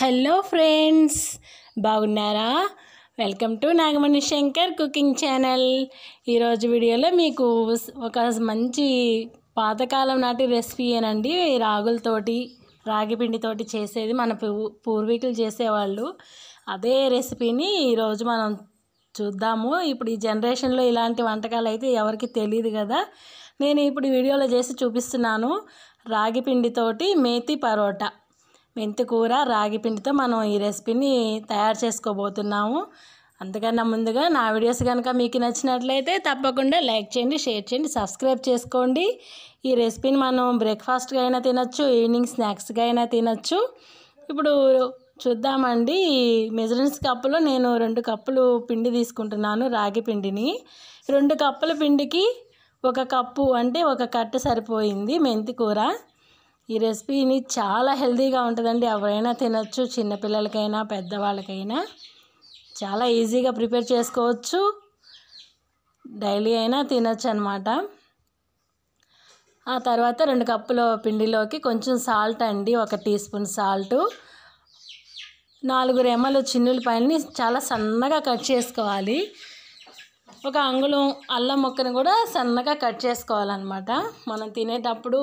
hello friends బాగున్నారా welcome to Nagamani Shankar cooking channel ఈరోజు వీడియోలో మీకు ఒక మంచి పాతకాలం నాటి రెసిపీ ఏనండి రాగులతోటి రాగి పిండితోటి చేసేది మన పూర్వీకులు చేసేవాళ్ళు అదే రెసిపీని ఈరోజు మనం చూద్దాము ఇప్పుడు ఈ జనరేషన్లో ఇలాంటి వంటకాలు అయితే ఎవరికి తెలియదు కదా నేను ఇప్పుడు వీడియోలో చేసి చూపిస్తున్నాను రాగి పిండితోటి మేతి పరోటా మెంతి కూర రాగి పిండితో మనం ఈ రెసిపీని తయారు చేసుకోబోతున్నాము అంతకన్నా ముందుగా నా వీడియోస్ కనుక మీకు నచ్చినట్లయితే తప్పకుండా లైక్ చేయండి షేర్ చేయండి సబ్స్క్రైబ్ చేసుకోండి ఈ రెసిపీని మనం బ్రేక్ఫాస్ట్గా అయినా తినచ్చు ఈవినింగ్ స్నాక్స్గా అయినా తినచ్చు ఇప్పుడు చూద్దామండి మెజరింగ్స్ కప్పులో నేను రెండు కప్పులు పిండి తీసుకుంటున్నాను రాగి పిండిని రెండు కప్పుల పిండికి ఒక కప్పు అంటే ఒక కట్ట సరిపోయింది మెంతి కూర ఈ రెసిపీని చాలా హెల్దీగా ఉంటుందండి ఎవరైనా తినచ్చు చిన్నపిల్లలకైనా పెద్దవాళ్ళకైనా చాలా ఈజీగా ప్రిపేర్ చేసుకోవచ్చు డైలీ అయినా తినచ్చు అనమాట ఆ తర్వాత రెండు కప్పుల పిండిలోకి కొంచెం సాల్ట్ అండి ఒక టీ స్పూన్ సాల్టు నాలుగు రెమ్మలు చిన్నులపాయలని చాలా సన్నగా కట్ చేసుకోవాలి ఒక అంగుళం అల్లం మొక్కను కూడా సన్నగా కట్ చేసుకోవాలన్నమాట మనం తినేటప్పుడు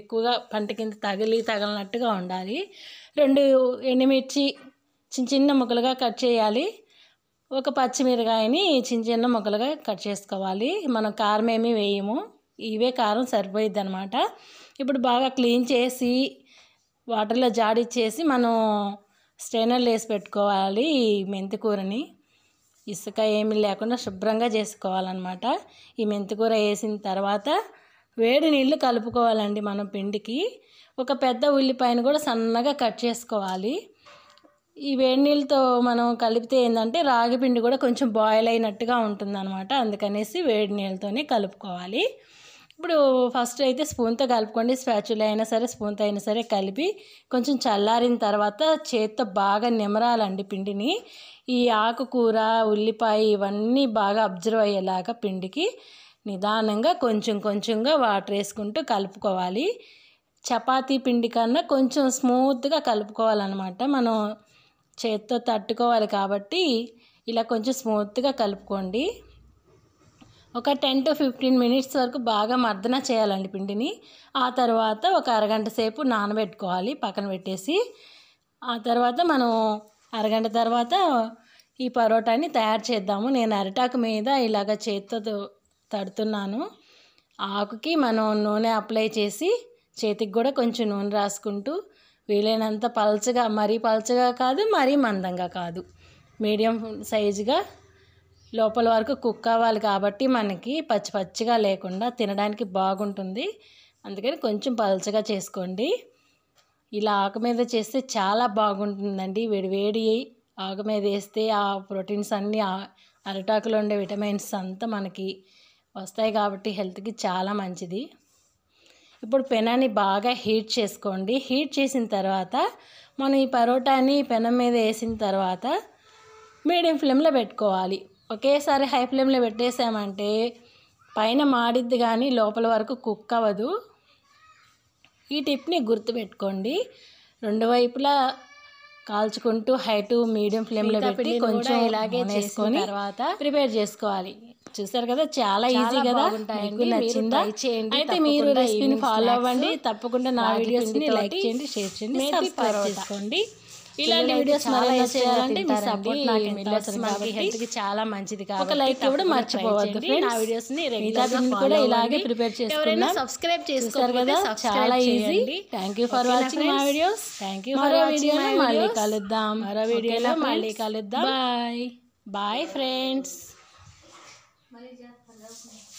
ఎక్కువగా పంట కింద తగిలి తగలనట్టుగా ఉండాలి రెండు ఎండుమిర్చి చిన్న చిన్న ముక్కలుగా కట్ చేయాలి ఒక పచ్చిమిరకాయని చిన్న చిన్న ముక్కలుగా కట్ చేసుకోవాలి మనం కారం ఏమీ వేయము ఇవే కారం సరిపోయిద్ది అనమాట ఇప్పుడు బాగా క్లీన్ చేసి వాటర్లో జాడిచ్చేసి మనం స్ట్రైనర్లు వేసి పెట్టుకోవాలి మెంతి మెంతికూరని ఇసుక ఏమీ లేకుండా శుభ్రంగా చేసుకోవాలన్నమాట ఈ మెంతికూర వేసిన తర్వాత వేడి నీళ్లు కలుపుకోవాలండి మనం పిండికి ఒక పెద్ద ఉల్లిపాయను కూడా సన్నగా కట్ చేసుకోవాలి ఈ వేడి నీళ్ళతో మనం కలిపితే ఏంటంటే రాగి పిండి కూడా కొంచెం బాయిల్ అయినట్టుగా ఉంటుంది అందుకనేసి వేడి నీళ్ళతోనే కలుపుకోవాలి ఇప్పుడు ఫస్ట్ అయితే స్పూన్తో కలుపుకోండి స్పాచులు అయినా సరే స్పూన్తో అయినా సరే కలిపి కొంచెం చల్లారిన తర్వాత చేత్తో బాగా నిమరాలండి పిండిని ఈ ఆకుకూర ఉల్లిపాయ ఇవన్నీ బాగా అబ్జర్వ్ అయ్యేలాగా పిండికి నిదానంగా కొంచెం కొంచెంగా వాటర్ వేసుకుంటూ కలుపుకోవాలి చపాతీ పిండి కన్నా కొంచెం స్మూత్గా కలుపుకోవాలన్నమాట మనం చేత్తో తట్టుకోవాలి కాబట్టి ఇలా కొంచెం స్మూత్గా కలుపుకోండి ఒక టెన్ టు ఫిఫ్టీన్ మినిట్స్ వరకు బాగా మర్దన చేయాలండి పిండిని ఆ తర్వాత ఒక అరగంట సేపు నానబెట్టుకోవాలి పక్కన పెట్టేసి ఆ తర్వాత మనం అరగంట తర్వాత ఈ పరోటాని తయారు చేద్దాము నేను అరిటాకు మీద ఇలాగ చేతితో తడుతున్నాను ఆకుకి మనం నూనె అప్లై చేసి చేతికి కూడా కొంచెం నూనె రాసుకుంటూ వీలైనంత పల్చగా మరీ పలచగా కాదు మరీ మందంగా కాదు మీడియం సైజుగా లోపల వరకు కుక్ అవ్వాలి కాబట్టి మనకి పచ్చి పచ్చిగా లేకుండా తినడానికి బాగుంటుంది అందుకని కొంచెం పలచగా చేసుకోండి ఇలా ఆకు మీద చేస్తే చాలా బాగుంటుందండి వేడివేడి ఆకు మీద వేస్తే ఆ ప్రోటీన్స్ అన్నీ అరటాకులో ఉండే విటమిన్స్ అంతా మనకి వస్తాయి కాబట్టి హెల్త్కి చాలా మంచిది ఇప్పుడు పెనాన్ని బాగా హీట్ చేసుకోండి హీట్ చేసిన తర్వాత మనం ఈ పరోటాని పెనం మీద వేసిన తర్వాత మీడియం ఫ్లేమ్లో పెట్టుకోవాలి ఒకేసారి హై ఫ్లేమ్లో పెట్టేసామంటే పైన మాడిద్ది కానీ లోపల వరకు కుక్ అవ్వదు ఈ టిప్ని గుర్తుపెట్టుకోండి రెండు వైపులా కాల్చుకుంటూ హై టు మీడియం ఫ్లేమ్లో పెట్టి కొంచెం ఇలాగే చేసుకొని తర్వాత ప్రిపేర్ చేసుకోవాలి చూసారు కదా చాలా ఈజీ కదా నచ్చిందా అయితే మీరు రెసిపీని ఫాలో అవ్వండి తప్పకుండా నా వీడియోస్ని లైక్ చేయండి షేర్ చేయండి సబ్స్క్రైబ్ చేసుకోండి ఇలాంటి వీడియోస్ మరెన్నో చేయాలంటే మీ సపోర్ట్ నాకు మిల్లెట్స్ మనకి హెల్త్కి చాలా మంచిది కాదు ఒక లైక్ కూడా మర్చిపోవద్దు ఫ్రెండ్స్ నా వీడియోస్ ని రెగ్యులర్ గా కూడా ఇలాగే ప్రిపేర్ చేసుకున్నా సబ్స్క్రైబ్ చేస్తారు కదా చాలా easy thank you for watching my videos thank you మరో వీడియోలో మళ్ళీ కలుద్దాం మరో వీడియోలో మళ్ళీ కలుద్దాం బై బై ఫ్రెండ్స్ మరి